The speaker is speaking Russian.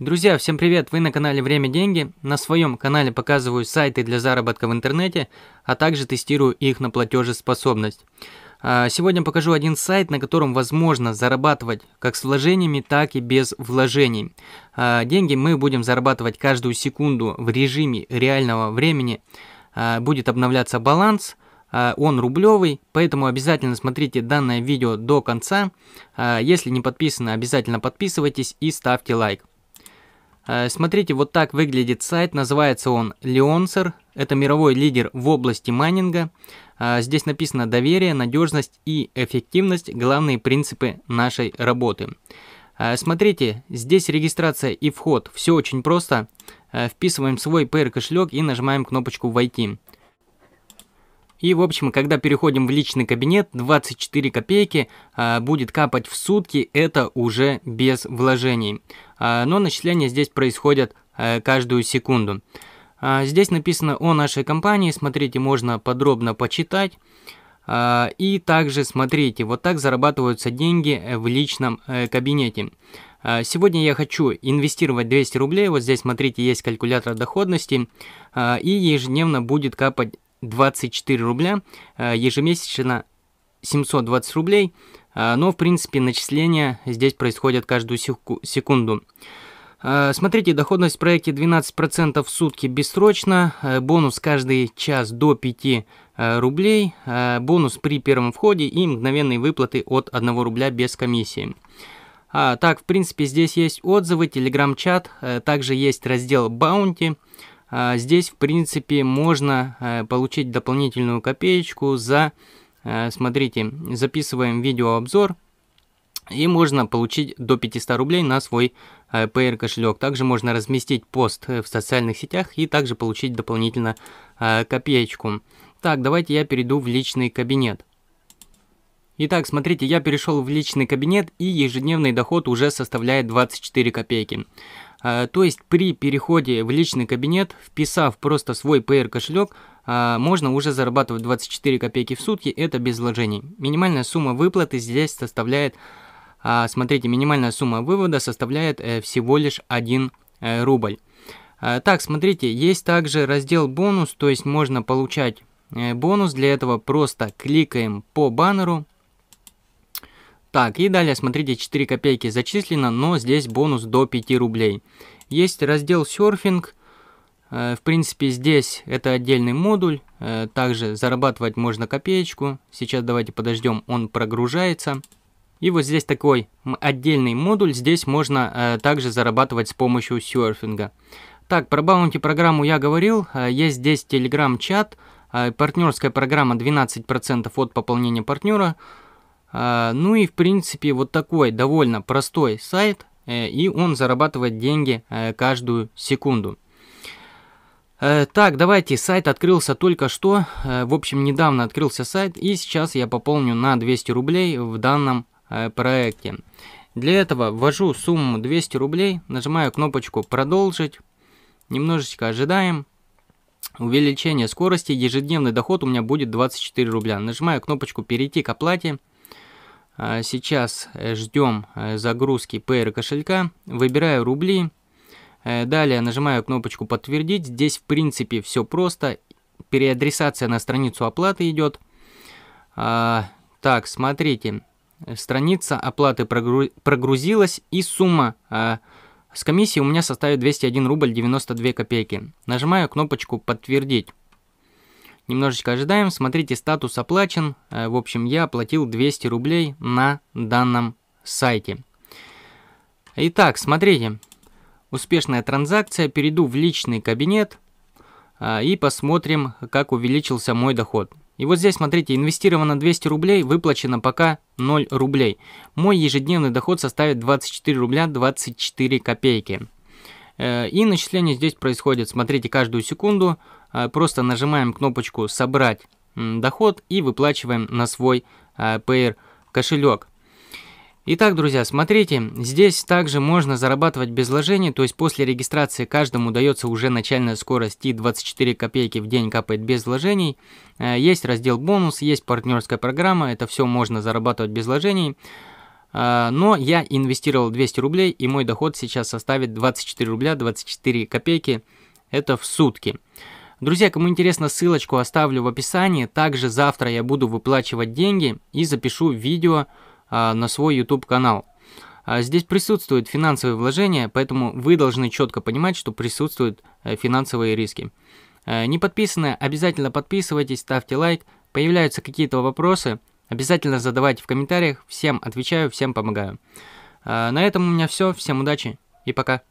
Друзья, всем привет! Вы на канале Время Деньги. На своем канале показываю сайты для заработка в интернете, а также тестирую их на платежеспособность. А, сегодня покажу один сайт, на котором возможно зарабатывать как с вложениями, так и без вложений. А, деньги мы будем зарабатывать каждую секунду в режиме реального времени. А, будет обновляться баланс, он рублевый, поэтому обязательно смотрите данное видео до конца. Если не подписаны, обязательно подписывайтесь и ставьте лайк. Э, смотрите, вот так выглядит сайт, называется он Leoncer, это мировой лидер в области майнинга. Э, здесь написано доверие, надежность и эффективность, главные принципы нашей работы. Э, смотрите, здесь регистрация и вход, все очень просто. Вписываем свой PR кошелек и нажимаем кнопочку «Войти». И, в общем, когда переходим в личный кабинет, 24 копейки а, будет капать в сутки, это уже без вложений. А, но начисления здесь происходят а, каждую секунду. А, здесь написано о нашей компании, смотрите, можно подробно почитать. А, и также смотрите, вот так зарабатываются деньги э, в личном э, а, кабинете. Сегодня я хочу инвестировать 200 рублей, вот здесь смотрите, есть калькулятор доходности, а, и ежедневно будет капать 24 рубля, э, ежемесячно 720 рублей, э, но в принципе начисления здесь происходят каждую секунду. Э, смотрите, доходность в проекте 12% в сутки бессрочно, бонус каждый час до 5 рублей, бонус при первом входе и мгновенные выплаты от 1 рубля без комиссии. А, так, в принципе, здесь есть отзывы, телеграм-чат, также есть раздел «Баунти», а, здесь, в принципе, можно э, получить дополнительную копеечку за, э, смотрите, записываем видеообзор, и можно получить до 500 рублей на свой PR э, кошелек. Также можно разместить пост в социальных сетях и также получить дополнительно копеечку. Так, давайте я перейду в личный кабинет. Итак, смотрите, я перешел в личный кабинет и ежедневный доход уже составляет 24 копейки. Э, то есть при переходе в личный кабинет, вписав просто свой PR-кошелек, э, можно уже зарабатывать 24 копейки в сутки, это без вложений. Минимальная сумма выплаты здесь составляет, э, смотрите, минимальная сумма вывода составляет всего лишь 1 рубль. Так, смотрите, есть также раздел бонус, то есть можно получать бонус. Для этого просто кликаем по баннеру, так, и далее смотрите 4 копейки зачислено, но здесь бонус до 5 рублей. Есть раздел серфинг. Э, в принципе, здесь это отдельный модуль. Э, также зарабатывать можно копеечку. Сейчас давайте подождем, он прогружается. И вот здесь такой отдельный модуль. Здесь можно э, также зарабатывать с помощью серфинга. Так, про баунти программу я говорил. Есть здесь телеграм-чат. Партнерская программа 12% от пополнения партнера. А, ну и в принципе вот такой довольно простой сайт, э, и он зарабатывает деньги э, каждую секунду. Э, так, давайте, сайт открылся только что, в общем, недавно открылся сайт, и сейчас я пополню на 200 рублей в данном проекте. Для этого ввожу сумму 200 рублей, нажимаю кнопочку «Продолжить», немножечко ожидаем. Увеличение скорости, ежедневный доход у меня будет 24 рубля. Нажимаю кнопочку «Перейти к оплате», а, сейчас э, ждем э, загрузки Payer кошелька, выбираю рубли, э, далее нажимаю кнопочку «Подтвердить». Здесь, в принципе, все просто. Переадресация на страницу оплаты идет. А, так, смотрите, страница оплаты прогрузилась и сумма а, с комиссии у меня составит 201 рубль 92 копейки. Нажимаю кнопочку «Подтвердить». Немножечко ожидаем, смотрите, статус оплачен. Э, в общем, я оплатил 200 рублей на данном сайте. Итак, смотрите, успешная транзакция, перейду в личный кабинет э, и посмотрим, как увеличился мой доход. И вот здесь, смотрите, инвестировано 200 рублей, выплачено пока 0 рублей. Мой ежедневный доход составит 24 рубля 24 копейки. Э, и начисление здесь происходит, смотрите, каждую секунду. Э, просто нажимаем кнопочку «Собрать доход» и выплачиваем на свой э, Payer кошелек. Итак, друзья, смотрите, здесь также можно зарабатывать без вложений, то есть после регистрации каждому дается уже начальная скорость и 24 копейки в день капает без вложений. Есть раздел бонус, есть партнерская программа, это все можно зарабатывать без вложений. А, но я инвестировал 200 рублей, и мой доход сейчас составит 24 рубля 24 копейки, это в сутки. Друзья, кому интересно, ссылочку оставлю в описании. Также завтра я буду выплачивать деньги и запишу видео а, на свой YouTube канал. А, здесь присутствуют финансовые вложения, поэтому вы должны четко понимать, что присутствуют э, финансовые риски. Э, не подписаны, обязательно подписывайтесь, ставьте лайк. Появляются какие-то вопросы – Обязательно задавайте в комментариях, всем отвечаю, всем помогаю. А, на этом у меня все, всем удачи и пока.